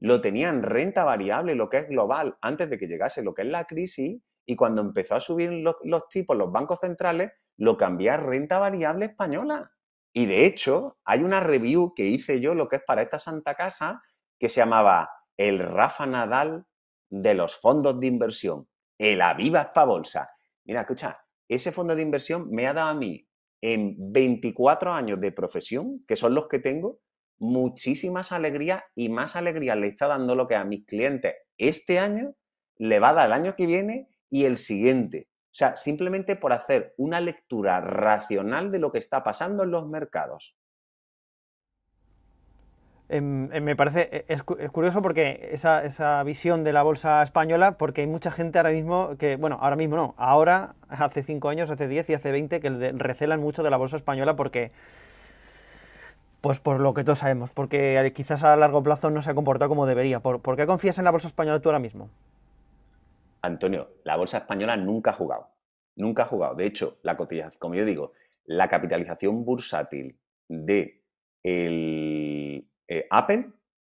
lo tenía en renta variable, lo que es global, antes de que llegase lo que es la crisis, y cuando empezó a subir los, tipos, los bancos centrales, lo cambié a renta variable española. Y de hecho, hay una review que hice yo, lo que es para esta Santa Casa, que se llamaba El Rafa Nadal de los fondos de inversión, el Aviva bolsa. Mira, escucha, ese fondo de inversión me ha dado a mí en 24 años de profesión, que son los que tengo, muchísimas alegrías y más alegría le está dando lo que a mis clientes este año le va a dar el año que viene y el siguiente. O sea, simplemente por hacer una lectura racional de lo que está pasando en los mercados. Em, em, me parece, e, es, curioso porque esa, visión de la bolsa española, porque hay mucha gente ahora mismo que, bueno, ahora mismo no, ahora, hace 5 años, hace 10 y hace 20, que recelan mucho de la bolsa española porque, pues por lo que todos sabemos, porque eh, quizás a largo plazo no se ha comportado como debería. ¿Por, ¿Por, qué confías en la bolsa española tú ahora mismo? Antonio, la bolsa española nunca ha jugado. Nunca ha jugado. De hecho, la cotización, como yo digo, la capitalización bursátil de el eh,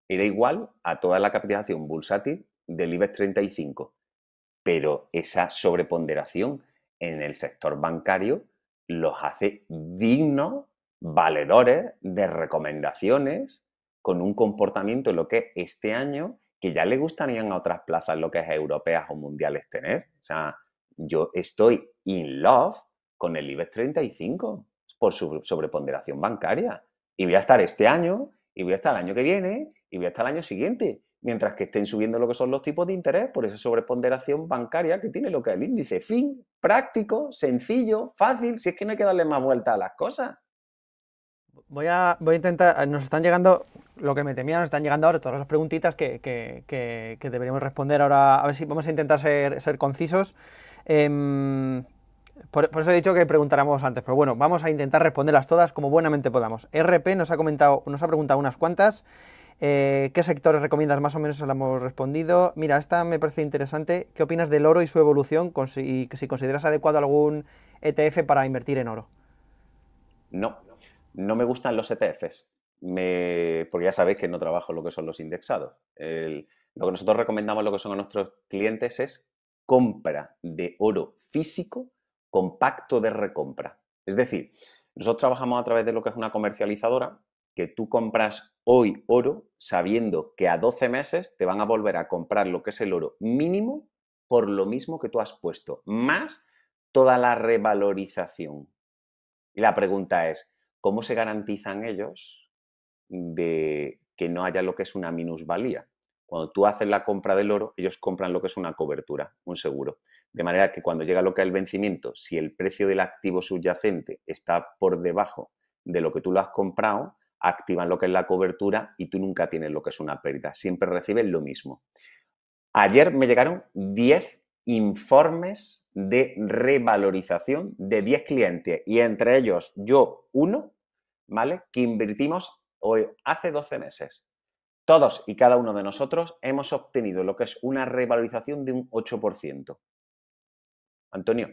era igual a toda la capitalización bursátil del IBEX 35, pero esa sobreponderación en el sector bancario los hace dignos valedores de recomendaciones con un comportamiento lo que este año que ya le gustarían a otras plazas lo que es europeas o mundiales tener. O sea, yo estoy in love con el IBEX 35 por su sobreponderación bancaria. Y voy a estar este año y voy hasta el año que viene y voy hasta el año siguiente, mientras que estén subiendo lo que son los tipos de interés por esa sobreponderación bancaria que tiene lo que es el índice. Fin, práctico, sencillo, fácil, si es que no hay que darle más vuelta a las cosas. Voy a, voy a intentar, eh, nos están llegando, lo que me temía, nos están llegando ahora todas las preguntitas que, deberíamos responder ahora, a ver si vamos a intentar ser, ser concisos. Em, por, eso he dicho que preguntáramos antes, pero bueno, vamos a intentar responderlas todas como buenamente podamos. RP nos ha comentado, nos ha preguntado unas cuantas. Eh, ¿Qué sectores recomiendas? Más o menos se la hemos respondido. Mira, esta me parece interesante. ¿Qué opinas del oro y su evolución? Y si, consideras adecuado algún ETF para invertir en oro. No, no me gustan los ETFs. porque ya sabéis que no trabajo lo que son los indexados. lo que nosotros recomendamos, lo que son a nuestros clientes, es compra de oro físico compacto de recompra. Es decir, nosotros trabajamos a través de lo que es una comercializadora, que tú compras hoy oro sabiendo que a 12 meses te van a volver a comprar lo que es el oro mínimo por lo mismo que tú has puesto, más toda la revalorización. Y la pregunta es, ¿cómo se garantizan ellos de que no haya lo que es una minusvalía? Cuando tú haces la compra del oro, ellos compran lo que es una cobertura, un seguro. De manera que cuando llega lo que es el vencimiento, si el precio del activo subyacente está por debajo de lo que tú lo has comprado, activan lo que es la cobertura y tú nunca tienes lo que es una pérdida. Siempre recibes lo mismo. Ayer me llegaron 10 informes de revalorización de 10 clientes y entre ellos yo uno, ¿vale? Que invertimos hoy, hace 12 meses. Todos y cada uno de nosotros hemos obtenido lo que es una revalorización de un 8%. Antonio,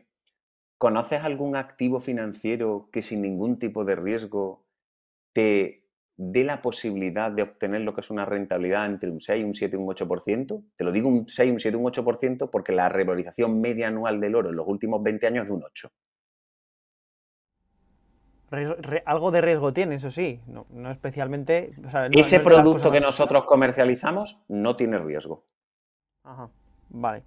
¿conoces algún activo financiero que sin ningún tipo de riesgo te dé la posibilidad de obtener lo que es una rentabilidad entre un 6, un 7, un 8%? Te lo digo un 6, un 7, un 8% porque la revalorización media anual del oro en los últimos 20 años es de un 8% algo de riesgo tiene, eso sí, no, especialmente... Ese producto que nosotros comercializamos no tiene riesgo. Ajá, vale.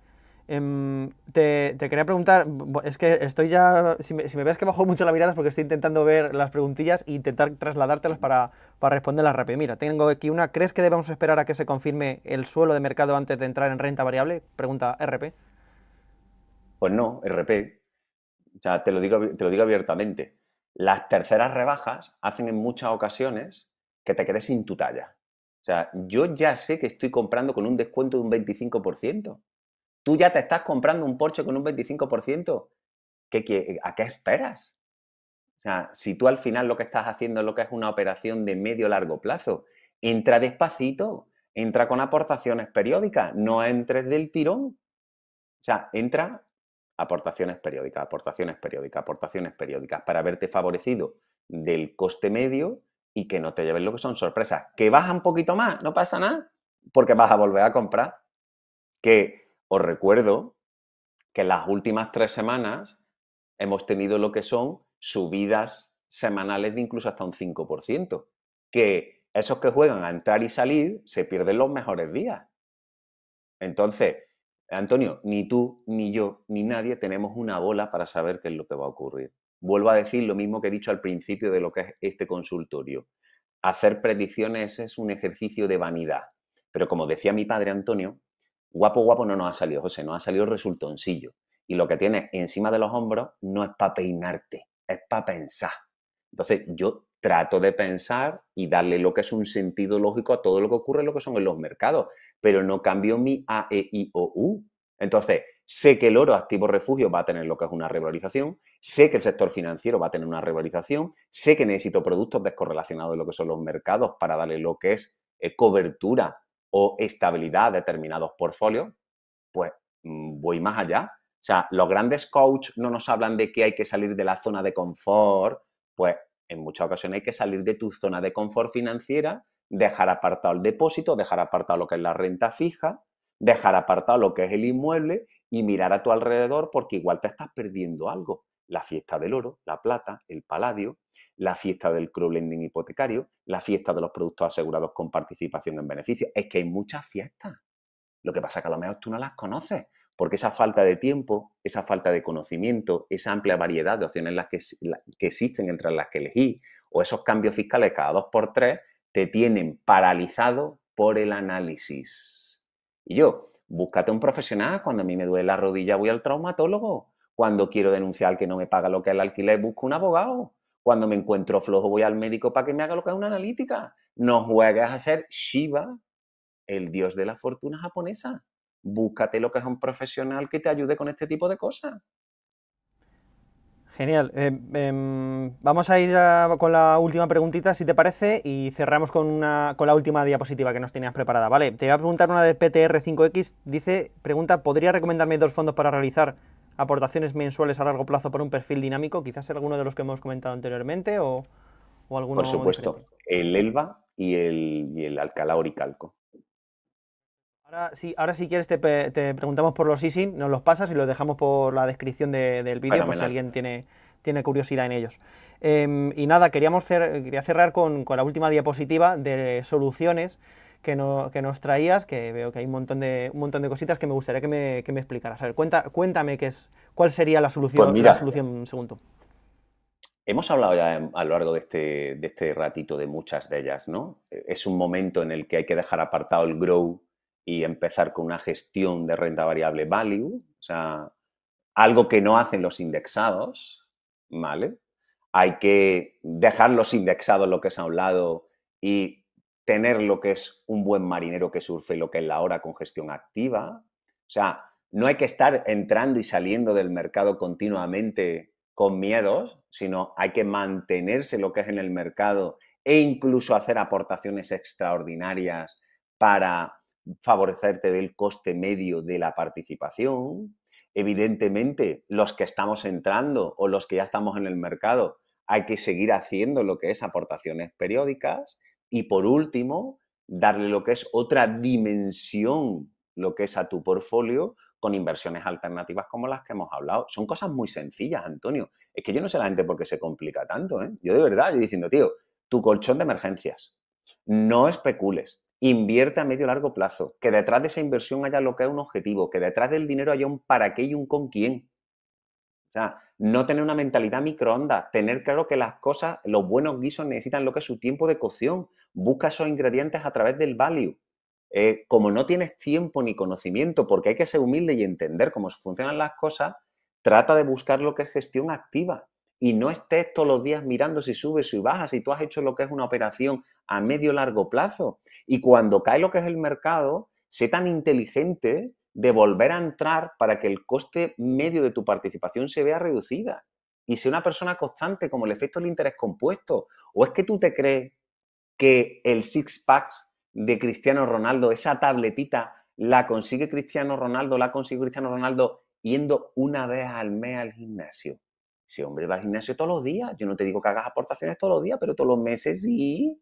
Em, te, quería preguntar, es que estoy ya, si me, ves que bajo mucho la mirada es porque estoy intentando ver las preguntillas e intentar trasladártelas para, para responderlas rápido. Mira, tengo aquí una, ¿crees que debemos esperar a que se confirme el suelo de mercado antes de entrar en renta variable? Pregunta RP. Pues no, RP. O sea, te lo digo, te lo digo abiertamente. Las terceras rebajas hacen en muchas ocasiones que te quedes sin tu talla. O sea, yo ya sé que estoy comprando con un descuento de un 25%. Tú ya te estás comprando un Porsche con un 25%. ¿Qué, qué, a qué esperas? O sea, si tú al final lo que estás haciendo es lo que es una operación de medio-largo plazo, entra despacito, entra con aportaciones periódicas, no entres del tirón. O sea, entra aportaciones periódicas, aportaciones periódicas, aportaciones periódicas, para verte favorecido del coste medio y que no te lleves lo que son sorpresas. Que baja un poquito más, no pasa nada, porque vas a volver a comprar. Que os recuerdo que las últimas tres semanas hemos tenido lo que son subidas semanales de incluso hasta un 5%. Que esos que juegan a entrar y salir se pierden los mejores días. Entonces, Antonio, ni tú, ni yo, ni nadie tenemos una bola para saber qué es lo que va a ocurrir. Vuelvo a decir lo mismo que he dicho al principio de lo que es este consultorio. Hacer predicciones es un ejercicio de vanidad. Pero como decía mi padre Antonio, guapo, guapo no nos ha salido, José, nos ha salido resultoncillo. Y lo que tienes encima de los hombros no es para peinarte, es para pensar. Entonces yo trato de pensar y darle lo que es un sentido lógico a todo lo que ocurre, lo que son en los mercados pero no cambio mi A, E, I, O, U. Entonces, sé que el oro activo refugio va a tener lo que es una revalorización, sé que el sector financiero va a tener una revalorización, sé que necesito productos descorrelacionados de lo que son los mercados para darle lo que es eh, cobertura o estabilidad a determinados portfolios, pues mm, voy más allá. O sea, los grandes coaches no nos hablan de que hay que salir de la zona de confort, pues en muchas ocasiones hay que salir de tu zona de confort financiera dejar apartado el depósito, dejar apartado lo que es la renta fija, dejar apartado lo que es el inmueble y mirar a tu alrededor porque igual te estás perdiendo algo. La fiesta del oro, la plata, el paladio, la fiesta del lending hipotecario, la fiesta de los productos asegurados con participación en beneficio. Es que hay muchas fiestas. Lo que pasa es que a lo mejor tú no las conoces, porque esa falta de tiempo, esa falta de conocimiento, esa amplia variedad de opciones las que, que existen entre las que elegí, o esos cambios fiscales cada dos por tres, te tienen paralizado por el análisis. Y yo, búscate un profesional, cuando a mí me duele la rodilla voy al traumatólogo, cuando quiero denunciar que no me paga lo que es el alquiler busco un abogado, cuando me encuentro flojo voy al médico para que me haga lo que es una analítica. No juegues a ser Shiva, el dios de la fortuna japonesa. Búscate lo que es un profesional que te ayude con este tipo de cosas. Genial. Em, em, vamos a ir con la última preguntita, si te parece, y cerramos con, una, con la última diapositiva que nos tenías preparada. Vale, te voy a preguntar una de PTR5X. Dice, pregunta, ¿podría recomendarme dos fondos para realizar aportaciones mensuales a largo plazo por un perfil dinámico? Quizás alguno de los que hemos comentado anteriormente o, o alguno Por supuesto, el ELBA y el, y el Alcalá Oricalco. Ahora si quieres te, preguntamos por los easing, nos los pasas y los dejamos por la descripción del vídeo por si alguien tiene, tiene curiosidad en ellos. Em, y nada, queríamos quería cerrar con, la última diapositiva de soluciones que, nos traías, que veo que hay un montón de, un montón de cositas que me gustaría que me, que me explicaras. A ver, cuenta, cuéntame qué es, cuál sería la solución, pues la solución segundo. Hemos hablado ya a lo largo de este, de este ratito de muchas de ellas, ¿no? Es un momento en el que hay que dejar apartado el grow y empezar con una gestión de renta variable value, o sea, algo que no hacen los indexados, ¿vale? Hay que dejar los indexados lo que es a un lado y tener lo que es un buen marinero que surfe lo que es la hora con gestión activa. O sea, no hay que estar entrando y saliendo del mercado continuamente con miedos, sino hay que mantenerse lo que es en el mercado e incluso hacer aportaciones extraordinarias para favorecerte del coste medio de la participación. Evidentemente, los que estamos entrando o los que ya estamos en el mercado, hay que seguir haciendo lo que es aportaciones periódicas. Y por último, darle lo que es otra dimensión, lo que es a tu portfolio, con inversiones alternativas como las que hemos hablado. Son cosas muy sencillas, Antonio. Es que yo no sé la gente por qué se complica tanto. ¿eh? Yo de verdad, yo diciendo, tío, tu colchón de emergencias. No especules. Invierte a medio largo plazo, que detrás de esa inversión haya lo que es un objetivo, que detrás del dinero haya un para qué y un con quién. O sea, no tener una mentalidad microondas, tener claro que las cosas, los buenos guisos necesitan lo que es su tiempo de cocción. Busca esos ingredientes a través del value. Eh, como no tienes tiempo ni conocimiento, porque hay que ser humilde y entender cómo funcionan las cosas, trata de buscar lo que es gestión activa y no estés todos los días mirando si subes, si bajas, si tú has hecho lo que es una operación a medio largo plazo. Y cuando cae lo que es el mercado, sé tan inteligente de volver a entrar para que el coste medio de tu participación se vea reducida. Y sé una persona constante, como el efecto del interés compuesto. ¿O es que tú te crees que el six-pack de Cristiano Ronaldo, esa tabletita, la consigue Cristiano Ronaldo, la consigue Cristiano Ronaldo yendo una vez al mes al gimnasio? Si hombre, va al gimnasio todos los días. Yo no te digo que hagas aportaciones todos los días, pero todos los meses sí,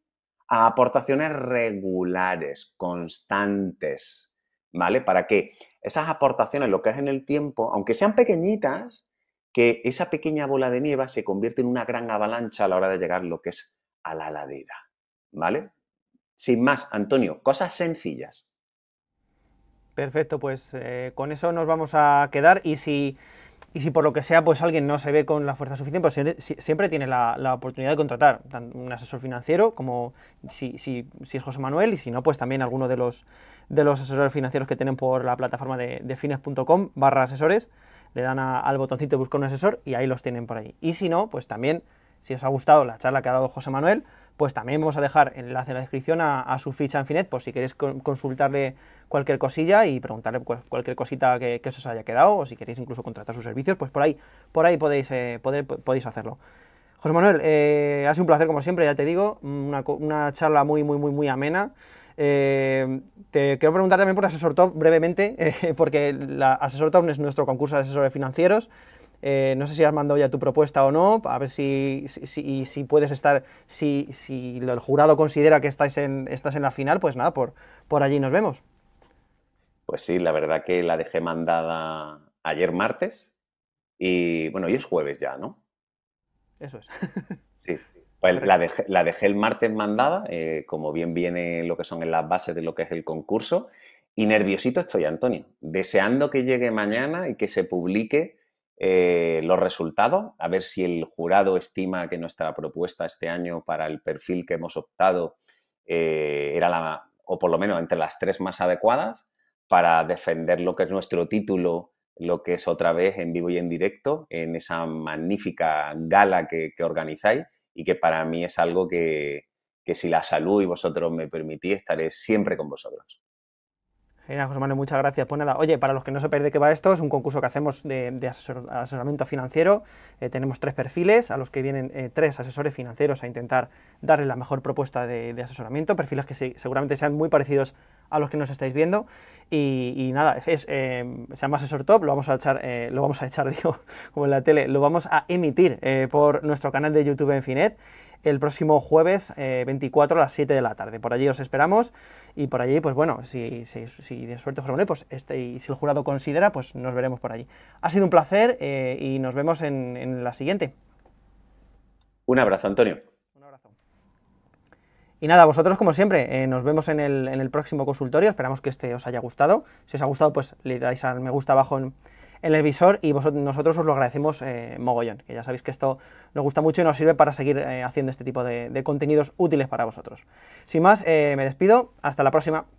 aportaciones regulares, constantes, ¿vale? Para que esas aportaciones, lo que es en el tiempo, aunque sean pequeñitas, que esa pequeña bola de nieve se convierte en una gran avalancha a la hora de llegar lo que es a la ladera, ¿vale? Sin más, Antonio, cosas sencillas. Perfecto, pues eh, con eso nos vamos a quedar y si y si por lo que sea, pues alguien no se ve con la fuerza suficiente, pues siempre tiene la, la oportunidad de contratar un asesor financiero como si, si, es José Manuel y si no, pues también alguno de los, de los asesores financieros que tienen por la plataforma de, fines.com barra asesores, le dan al botoncito de buscar un asesor y ahí los tienen por ahí. Y si no, pues también, si os ha gustado la charla que ha dado José Manuel, pues también vamos a dejar el enlace en la descripción a, su ficha en Finet, por si queréis consultarle cualquier cosilla y preguntarle cualquier cosita que, que, os haya quedado o si queréis incluso contratar sus servicios, pues por ahí, por ahí podéis, eh, poder, podéis hacerlo. José Manuel, eh, ha sido un placer como siempre, ya te digo, mm, una, una charla muy, muy, muy, muy amena. Eh, te quiero preguntar también por Asesor brevemente, porque la Asesor es nuestro concurso de asesores financieros. Eh, no sé si has mandado ya tu propuesta o no, a ver si, si, si puedes estar, si, si, el jurado considera que estás en, estás en la final, pues nada, por, por allí nos vemos. Pues sí, la verdad que la dejé mandada ayer martes y bueno, hoy es jueves ya, ¿no? Eso es. sí, pues la dejé, el martes mandada, eh, como bien viene lo que son en las bases de lo que es el concurso. Y nerviosito estoy, Antonio, deseando que llegue mañana y que se publique eh, los resultados, a ver si el jurado estima que nuestra propuesta este año para el perfil que hemos optado eh, era la, o por lo menos entre las tres más adecuadas, para defender lo que es nuestro título, lo que es otra vez en vivo y en directo, en esa magnífica gala que, organizáis y que para mí es algo que, si la salud y vosotros me permitís, estaré siempre con vosotros. Genial, José Manuel, muchas gracias. Pues nada, oye, para los que no se de qué va esto, es un concurso que hacemos de, asesoramiento financiero. Eh, tenemos tres perfiles a los que vienen eh, tres asesores financieros a intentar darle la mejor propuesta de, asesoramiento, perfiles que seguramente sean muy parecidos a los que nos estáis viendo. Y, nada, es, eh, se llama Asesor Top, lo vamos a echar, eh, lo vamos a echar, digo, como en la tele, lo vamos a emitir eh, por nuestro canal de YouTube en Finet el próximo jueves 24 a las 7 de la tarde. Por allí os esperamos y por allí, pues bueno, si, de suerte os pues este, y si el jurado considera, pues nos veremos por allí. Ha sido un placer y nos vemos en la siguiente. Un abrazo, Antonio. Y nada, vosotros como siempre, eh, nos vemos en el, en el, próximo consultorio, esperamos que este os haya gustado. Si os ha gustado, pues le dais al me gusta abajo en, el visor y nosotros os lo agradecemos eh, mogollón, que ya sabéis que esto nos gusta mucho y nos sirve para seguir eh, haciendo este tipo de, contenidos útiles para vosotros. Sin más, me despido, hasta la próxima.